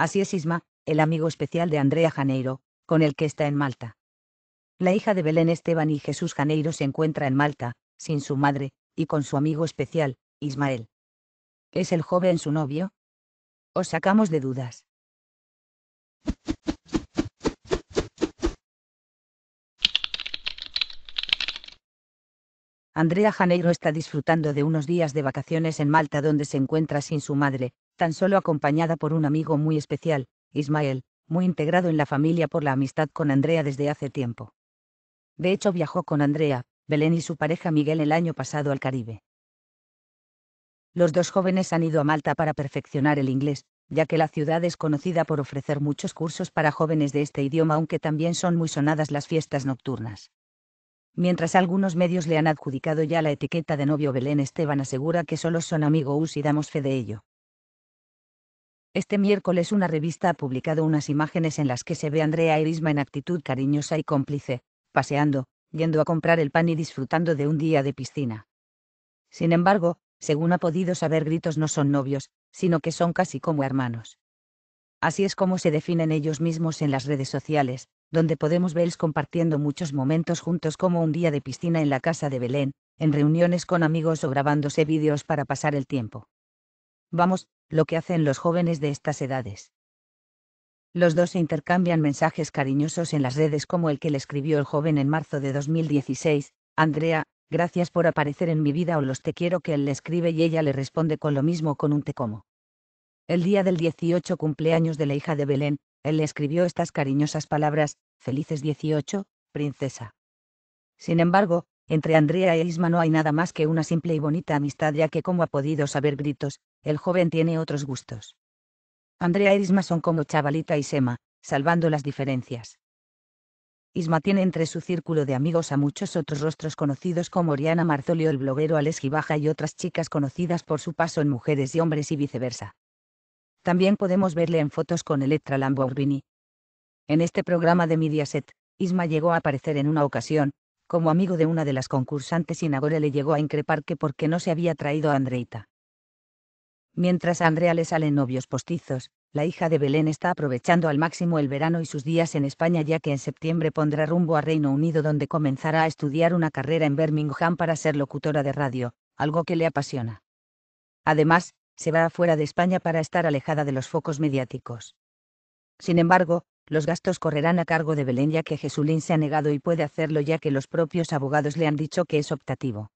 Así es Isma, el amigo especial de Andrea Janeiro, con el que está en Malta. La hija de Belén Esteban y Jesús Janeiro se encuentra en Malta, sin su madre, y con su amigo especial, Ismael. ¿Es el joven su novio? Os sacamos de dudas. Andrea Janeiro está disfrutando de unos días de vacaciones en Malta donde se encuentra sin su madre, tan solo acompañada por un amigo muy especial, Ismael, muy integrado en la familia por la amistad con Andrea desde hace tiempo. De hecho viajó con Andrea, Belén y su pareja Miguel el año pasado al Caribe. Los dos jóvenes han ido a Malta para perfeccionar el inglés, ya que la ciudad es conocida por ofrecer muchos cursos para jóvenes de este idioma, aunque también son muy sonadas las fiestas nocturnas. Mientras algunos medios le han adjudicado ya la etiqueta de novio Belén Esteban asegura que solo son amigos y damos fe de ello. Este miércoles una revista ha publicado unas imágenes en las que se ve a Andrea Irisma en actitud cariñosa y cómplice, paseando, yendo a comprar el pan y disfrutando de un día de piscina. Sin embargo, según ha podido saber, gritos no son novios, sino que son casi como hermanos. Así es como se definen ellos mismos en las redes sociales, donde podemos verlos compartiendo muchos momentos juntos como un día de piscina en la casa de Belén, en reuniones con amigos o grabándose vídeos para pasar el tiempo vamos, lo que hacen los jóvenes de estas edades. Los dos se intercambian mensajes cariñosos en las redes como el que le escribió el joven en marzo de 2016, Andrea, gracias por aparecer en mi vida o los te quiero que él le escribe y ella le responde con lo mismo con un te como. El día del 18 cumpleaños de la hija de Belén, él le escribió estas cariñosas palabras, felices 18, princesa. Sin embargo, entre Andrea e Isma no hay nada más que una simple y bonita amistad ya que como ha podido saber gritos, el joven tiene otros gustos. Andrea e Isma son como Chavalita y Sema, salvando las diferencias. Isma tiene entre su círculo de amigos a muchos otros rostros conocidos como Oriana Marzolio el bloguero Alex Gibaja y otras chicas conocidas por su paso en mujeres y hombres y viceversa. También podemos verle en fotos con Electra Lamborghini. En este programa de Mediaset, Isma llegó a aparecer en una ocasión, como amigo de una de las concursantes y Nagore le llegó a increpar que porque no se había traído a Andreita. Mientras Andrea le salen novios postizos, la hija de Belén está aprovechando al máximo el verano y sus días en España ya que en septiembre pondrá rumbo a Reino Unido donde comenzará a estudiar una carrera en Birmingham para ser locutora de radio, algo que le apasiona. Además, se va afuera de España para estar alejada de los focos mediáticos. Sin embargo, los gastos correrán a cargo de Belén ya que Jesulín se ha negado y puede hacerlo ya que los propios abogados le han dicho que es optativo.